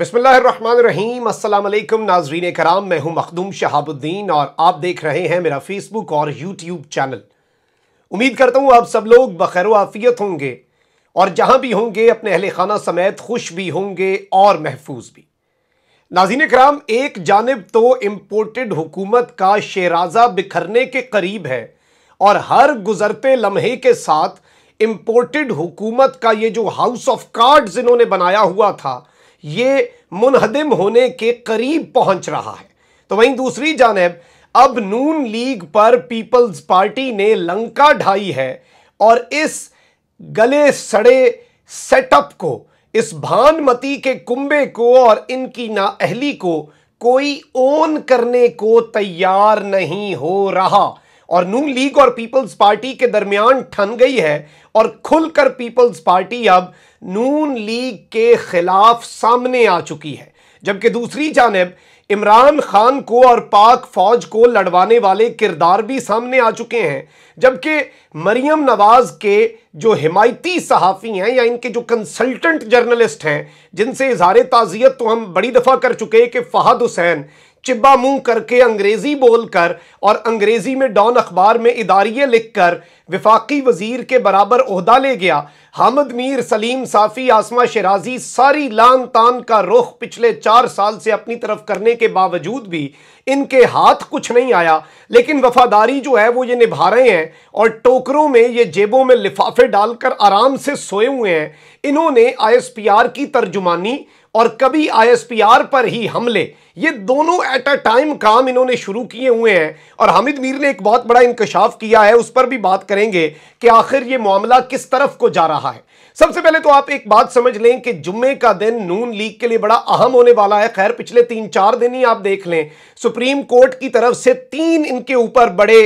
बिसमीम अल्लाम नाजरीन कराम मैं हूं मखदूम शहाबुद्दीन और आप देख रहे हैं मेरा फेसबुक और यूट्यूब चैनल उम्मीद करता हूं आप सब लोग बखैर आफियत होंगे और जहां भी होंगे अपने अहल खाना समेत खुश भी होंगे और महफूज भी नाजीन कराम एक जानब तो इम्पोर्टेड हुकूमत का शेराजा बिखरने के करीब है और हर गुजरते लम्हे के साथ इम्पोर्टेड हुकूमत का ये जो हाउस ऑफ कार्ड्स इन्होंने बनाया हुआ था ये मुनहदम होने के करीब पहुंच रहा है तो वहीं दूसरी जानब अब नून लीग पर पीपल्स पार्टी ने लंका ढाई है और इस गले सड़े सेटअप को इस भानमती के कुंबे को और इनकी नाअहली को कोई ओन करने को तैयार नहीं हो रहा और नून लीग और पीपल्स पार्टी के दरमियान ठन गई है और खुलकर पीपल्स पार्टी अब नून लीग के खिलाफ सामने आ चुकी है जबकि दूसरी जानब इमरान खान को और पाक फौज को लड़वाने वाले किरदार भी सामने आ चुके हैं जबकि मरियम नवाज़ के जो हिमायती सहाफ़ी हैं या इनके जो कंसल्टेंट जर्नलिस्ट हैं जिनसे इजहार ताज़ियत तो हम बड़ी दफ़ा कर चुके हैं कि फ़हद हुसैन चिब्बा मुंह करके अंग्रेजी बोलकर और अंग्रेजी में डॉन अखबार में इदारिये लिखकर विफाकी वजीर के बराबर ओहदा ले गया हामद मीर सलीम साफ़ी आसमा शराजी सारी लान तान का रुख पिछले चार साल से अपनी तरफ करने के बावजूद भी इनके हाथ कुछ नहीं आया लेकिन वफादारी जो है वो ये निभा रहे हैं और टोकरों में ये जेबों में लिफाफे डालकर आराम से सोए हुए हैं इन्होंने आई एस पी आर की तर्जुमानी और कभी आईएसपीआर पर ही हमले ये दोनों एट अ टाइम काम इन्होंने शुरू किए हुए हैं और हामिद मीर ने एक बहुत बड़ा इंकशाफ किया है उस पर भी बात करेंगे कि आखिर ये मामला किस तरफ को जा रहा है सबसे पहले तो आप एक बात समझ लें कि जुम्मे का दिन नून लीग के लिए बड़ा अहम होने वाला है खैर पिछले तीन चार दिन ही आप देख लें सुप्रीम कोर्ट की तरफ से तीन इनके ऊपर बड़े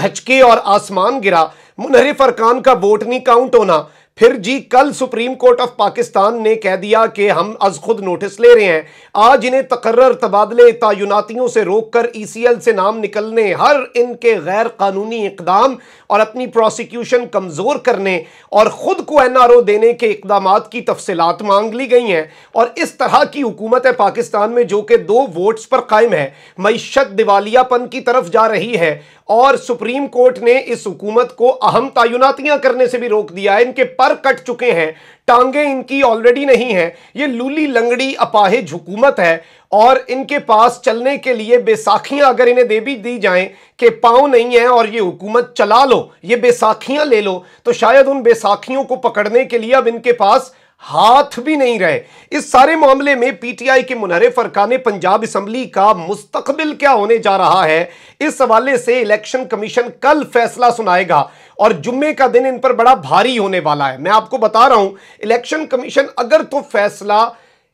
धचके और आसमान गिरा मुनहरिफ अरकान का वोट नहीं काउंट होना फिर जी कल सुप्रीम कोर्ट ऑफ पाकिस्तान ने कह दिया कि हम आज खुद नोटिस ले रहे हैं आज इन्हें तकर्र तबादले तयनातियों से रोक कर ई e सी एल से नाम निकलने हर इनके गैर कानूनी इकदाम और अपनी प्रोसिक्यूशन कमज़ोर करने और ख़ुद को एन आर ओ देने के इकदाम की तफसलत मांग ली गई हैं और इस तरह की हुकूमत है पाकिस्तान में जो कि दो वोट्स पर कायम है मीशत दिवालियापन की तरफ जा रही है और सुप्रीम कोर्ट ने इस हुकूमत को अहम तयनातियां करने से भी रोक दिया है इनके पर सर कट चुके हैं टांगे इनकी ऑलरेडी नहीं है ये लूली लंगड़ी अपाहिज हुकूमत है और इनके पास चलने के लिए बेसाखियां अगर इन्हें दे भी दी जाएं कि पाँव नहीं है और ये हुकूमत चला लो ये बेसाखियां ले लो तो शायद उन बेसाखियों को पकड़ने के लिए अब इनके पास हाथ भी नहीं रहे इस सारे मामले में पीटीआई के मुनहरे फरकाने पंजाब असम्बली का मुस्तबिल क्या होने जा रहा है इस हवाले से इलेक्शन कमीशन कल फैसला सुनाएगा और जुम्मे का दिन इन पर बड़ा भारी होने वाला है मैं आपको बता रहा हूं इलेक्शन कमीशन अगर तो फैसला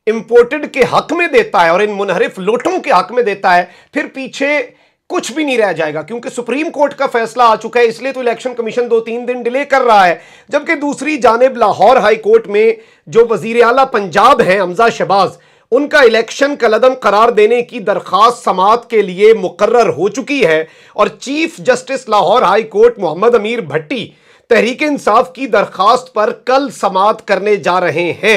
इंपोर्टेड के हक में देता है और इन मुनहरिफ लोटों के हक में देता है फिर पीछे कुछ भी नहीं रह जाएगा क्योंकि सुप्रीम कोर्ट का फैसला आ चुका है इसलिए तो इलेक्शन कमीशन दो तीन दिन डिले कर रहा है जबकि दूसरी जानब लाहौर हाई कोर्ट में जो वजीर अला पंजाब हैं हमजा शहबाज उनका इलेक्शन कलदम करार देने की दरख्वास्त समात के लिए मुकर्र हो चुकी है और chief justice Lahore high court Mohammad Amir Bhatti तहरीक इंसाफ की दरखास्त पर कल समात करने जा रहे हैं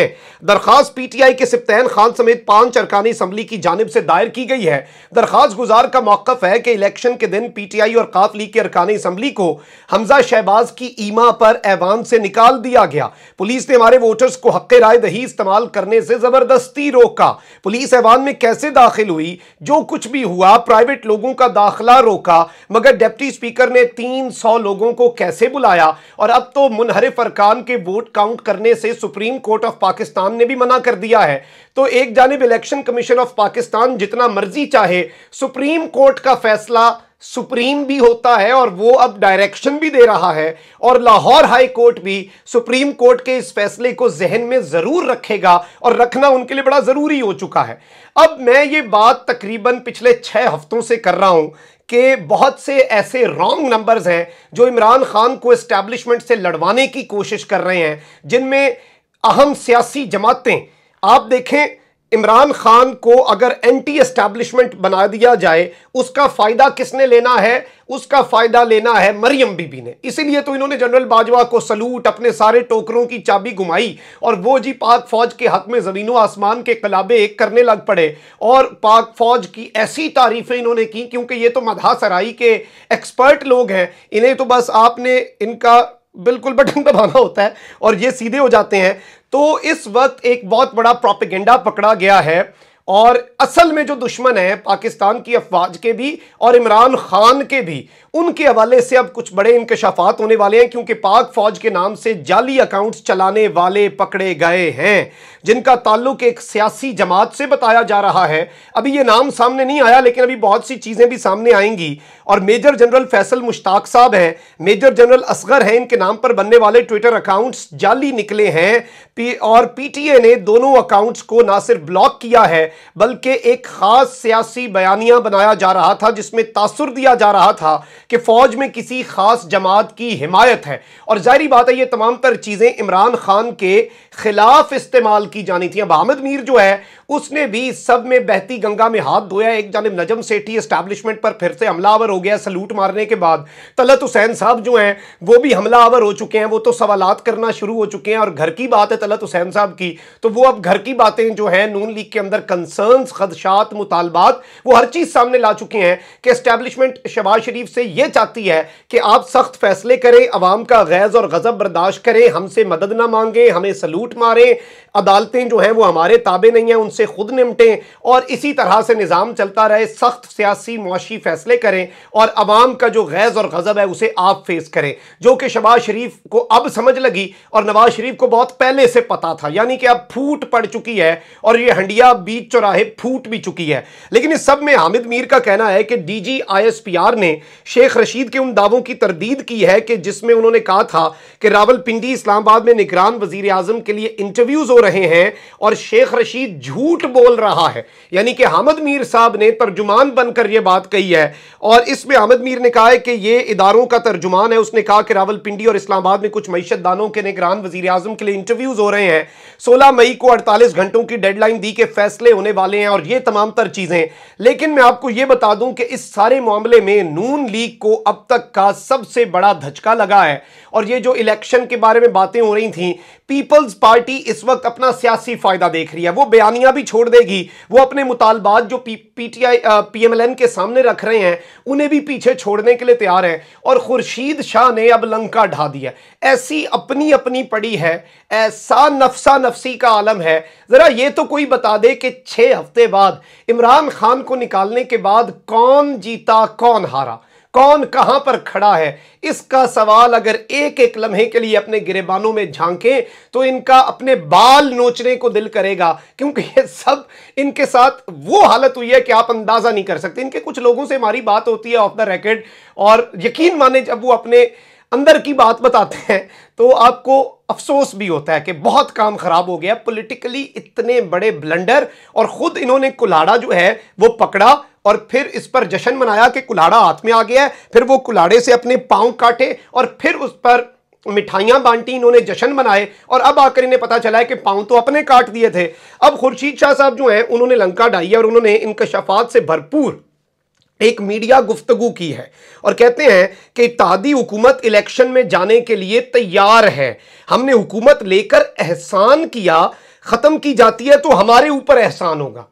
दरखास्त पीटीआई के सिप्तैन खान समेत पांच अरकानी असम्बली की जानब से दायर की गई है दरखास्त गुजार का मौकफ है कि इलेक्शन के दिन पीटीआई और काफ लीग की अरकानी असम्बली को हमजा शहबाज की ईमा पर ऐवान से निकाल दिया गया पुलिस ने हमारे वोटर्स को हक राय दही इस्तेमाल करने से जबरदस्ती रोका पुलिस ऐवान में कैसे दाखिल हुई जो कुछ भी हुआ प्राइवेट लोगों का दाखिला रोका मगर डिप्टी स्पीकर ने तीन सौ लोगों को कैसे बुलाया और अब तो मुनहरिफ अरकान के वोट काउंट करने से सुप्रीम कोर्ट ऑफ पाकिस्तान ने भी मना कर दिया है तो एक जानब इलेक्शन कमीशन ऑफ पाकिस्तान जितना मर्जी चाहे सुप्रीम कोर्ट का फैसला सुप्रीम भी होता है और वो अब डायरेक्शन भी दे रहा है और लाहौर हाई कोर्ट भी सुप्रीम कोर्ट के इस फैसले को जहन में ज़रूर रखेगा और रखना उनके लिए बड़ा ज़रूरी हो चुका है अब मैं ये बात तकरीबन पिछले छह हफ्तों से कर रहा हूं कि बहुत से ऐसे रॉन्ग नंबर्स हैं जो इमरान खान को एस्टैब्लिशमेंट से लड़वाने की कोशिश कर रहे हैं जिनमें अहम सियासी जमातें आप देखें इमरान खान को अगर एंटी एस्टैब्लिशमेंट बना दिया जाए उसका फ़ायदा किसने लेना है उसका फ़ायदा लेना है मरियम बीबी ने इसीलिए तो इन्होंने जनरल बाजवा को सलूट अपने सारे टोकरों की चाबी घुमाई और वो जी पाक फ़ौज के हक में ज़मीनों आसमान के कलाबे एक करने लग पड़े और पाक फ़ौज की ऐसी तारीफ़ें इन्होंने की क्योंकि ये तो मदहासराई सराई के एक्सपर्ट लोग हैं इन्हें तो बस आपने इनका बिल्कुल बटन दबाना होता है और ये सीधे हो जाते हैं तो इस वक्त एक बहुत बड़ा प्रोपिगेंडा पकड़ा गया है और असल में जो दुश्मन है पाकिस्तान की अफवाज के भी और इमरान खान के भी उनके हवाले से अब कुछ बड़े इंकशाफात होने वाले हैं क्योंकि पाक फौज के नाम से जाली अकाउंट्स चलाने वाले पकड़े गए हैं जिनका ताल्लुक एक सियासी जमात से बताया जा रहा है अभी ये नाम सामने नहीं आया लेकिन अभी बहुत सी चीज़ें भी सामने आएंगी और मेजर जनरल फैसल मुश्ताक साहब हैं मेजर जनरल असगर हैं इनके नाम पर बनने वाले ट्विटर अकाउंट्स जाली निकले हैं और पी ने दोनों अकाउंट्स को ना सिर्फ ब्लॉक किया है बल्कि एक ख़ास सियासी बयानिया बनाया जा रहा था जिसमें तासुर दिया जा रहा था कि फ़ौज में किसी ख़ास जमात की हिमायत है और ज़ाहरी बात है ये तमाम तर चीज़ें इमरान खान के खिलाफ इस्तेमाल की जानी थी अब हामिद मीर जो है उसने भी सब में बहती गंगा में हाथ धोया एक जानब नजम सेठी इस्टेब्लिशमेंट पर फिर से हमलावर हो गया सलूट मारने के बाद तलत हुसैन साहब जो हैं वो भी हमलावर हो चुके हैं वो तो सवाल करना शुरू हो चुके हैं और घर की बात है तलत हुसैन साहब की तो वो अब घर की बातें जो है नून लीग के अंदर कंसर्न खदशात मुतालबात वो हर चीज़ सामने ला चुके हैं कि इस्टेब्लिशमेंट शबाज शरीफ से ये चाहती है कि आप सख्त फैसले करें आवाम का गैज़ और गज़ब बर्दाश्त करें हमसे मदद ना मांगें हमें सलूट लूट मारें अदालतें जो हैं वो हमारे ताबे नहीं हैं उनसे खुद निमटें और इसी तरह से निज़ाम चलता रहे सख्त सियासी मुआशी फैसले करें और आवाम का जो गैज़ और गज़ब है उसे आप फेस करें जो कि शबाज शरीफ को अब समझ लगी और नवाज शरीफ को बहुत पहले से पता था यानी कि अब फूट पड़ चुकी है और ये हंडिया बीच चौराहे फूट भी चुकी है लेकिन इस सब में हामिद मीर का कहना है कि D G I S P R ने शेख रशीद के उन दावों की तरदीद की है कि जिसमें उन्होंने कहा था कि पिंडी इस्लामाबाद में निगरान वजीर आजम के लिए इंटरव्यूज हो रहे हैं और शेख रशीद झूठ बोल रहा है यानी कि हामद मीर साहब ने तर्जुमान बनकर यह बात कही है और इसमें हामद मीर ने कहा है कि ये इदारों का तर्जुमान है उसने कहा कि रावलपिंडी और इस्लामाबाद में कुछ मीशत दानों के निगरान वजीर आजम के लिए इंटरव्यूज हो रहे हैं सोलह मई को अड़तालीस घंटों की डेडलाइन दी के फैसले होने वाले हैं और ये तमाम तर चीजें लेकिन मैं आपको यह बता दूं कि इस सारे मामले में नून लीग को अब तक का सबसे बड़ा धचका लगा है और ये जो इलेक्शन के बारे में बातें हो रही थी पीपल्स पार्टी इस वक्त अपना सियासी फायदा देख रही है वो बयानियां भी छोड़ देगी वो अपने मुतालबात जो पीटीआई पीएमएलएन के सामने रख रहे हैं उन्हें भी पीछे छोड़ने के लिए तैयार हैं और खुर्शीद शाह ने अब लंका ढा दिया ऐसी अपनी अपनी पड़ी है ऐसा नफसा नफसी का आलम है जरा ये तो कोई बता दे कि छह हफ्ते बाद इमरान खान को निकालने के बाद कौन जीता कौन हारा कौन कहां पर खड़ा है इसका सवाल अगर एक एक लम्हे के लिए अपने गिरेबानों में झांकें तो इनका अपने बाल नोचने को दिल करेगा क्योंकि ये सब इनके साथ वो हालत हुई है कि आप अंदाजा नहीं कर सकते इनके कुछ लोगों से हमारी बात होती है ऑफ द रैकेट और यकीन माने जब वो अपने अंदर की बात बताते हैं तो आपको अफसोस भी होता है कि बहुत काम खराब हो गया पॉलिटिकली इतने बड़े ब्लंडर और ख़ुद इन्होंने कुलाड़ा जो है वो पकड़ा और फिर इस पर जश्न मनाया कि कुलाड़ा हाथ में आ गया है फिर वो कुलाड़े से अपने पाँव काटे और फिर उस पर मिठाइयाँ बांटी इन्होंने जश्न मनाए और अब आकर इन्हें पता चला है कि पाँव तो अपने काट दिए थे अब खुर्शीद शाह साहब जो हैं उन्होंने लंका डाई और उन्होंने इनकशफात से भरपूर एक मीडिया गुफ्तगु की है और कहते हैं कि इतिहादी हुकूमत इलेक्शन में जाने के लिए तैयार है हमने हुकूमत लेकर एहसान किया ख़त्म की जाती है तो हमारे ऊपर एहसान होगा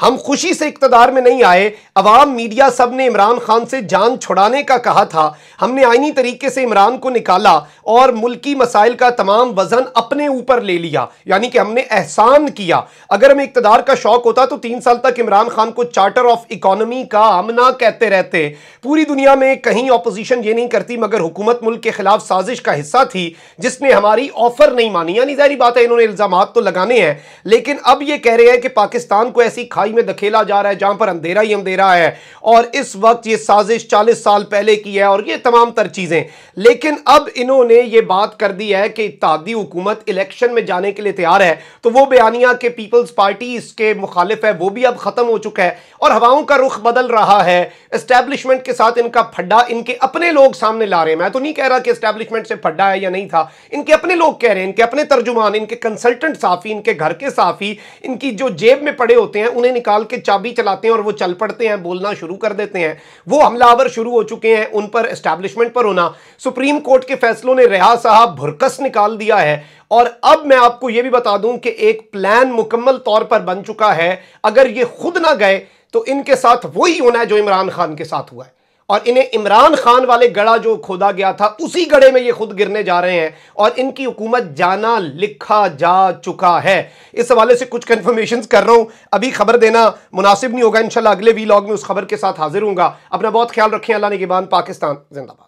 हम खुशी से इकतदार में नहीं आए अवाम मीडिया सब ने इमरान खान से जान छुड़ाने का कहा था हमने आइनी तरीके से इमरान को निकाला और मुल्की मसाइल का तमाम वजन अपने ऊपर ले लिया यानी कि हमने एहसान किया अगर हमें इकतदार का शौक होता तो तीन साल तक इमरान खान को चार्टर ऑफ इकोनॉमी का आमना कहते रहते पूरी दुनिया में कहीं अपोजिशन ये नहीं करती मगर हुकूमत मुल्क के खिलाफ साजिश का हिस्सा थी जिसने हमारी ऑफर नहीं मानी यानी जारी बात है इन्होंने इल्जाम तो लगाने हैं लेकिन अब ये कह रहे हैं कि पाकिस्तान को ऐसी खा गहराई में धकेला जा रहा है जहां पर अंधेरा ही अंधेरा है और इस वक्त ये साजिश चालीस साल पहले की है और ये तमाम तर चीज़ें लेकिन अब इन्होंने ये बात कर दी है कि इतिहादी हुकूमत इलेक्शन में जाने के लिए तैयार है तो वो बयानिया के पीपल्स पार्टी इसके मुखालिफ है वो भी अब ख़त्म हो चुका है और हवाओं का रुख बदल रहा है इस्टेब्लिशमेंट के साथ इनका फड्डा इनके अपने लोग सामने ला रहे हैं मैं तो नहीं कह रहा कि इस्टेब्लिशमेंट से फड्डा है या नहीं था इनके अपने लोग कह रहे हैं इनके अपने तर्जुमान इनके कंसल्टेंट साफ़ी इनके घर के साफ़ी इनकी जो जेब में पड़े होते हैं उन्हें निकाल के चाबी चलाते हैं और वो चल पड़ते हैं बोलना शुरू कर देते हैं वो हमलावर शुरू हो चुके हैं उन पर एस्टैब्लिशमेंट पर होना सुप्रीम कोर्ट के फैसलों ने रिहा साहब भुरकस निकाल दिया है और अब मैं आपको यह भी बता दूं कि एक प्लान मुकम्मल तौर पर बन चुका है अगर ये खुद ना गए तो इनके साथ वही होना है जो इमरान खान के साथ हुआ है और इन्हें इमरान खान वाले गड़ा जो खोदा गया था उसी गढ़े में ये खुद गिरने जा रहे हैं और इनकी हुकूमत जाना लिखा जा चुका है इस हवाले से कुछ कन्फर्मेशन कर रहा हूं अभी खबर देना मुनासिब नहीं होगा इनशाला अगले वी लॉग में उस खबर के साथ हाजिर हूँ अपना बहुत ख्याल रखें अल्लाह ने के पाकिस्तान जिंदाबाद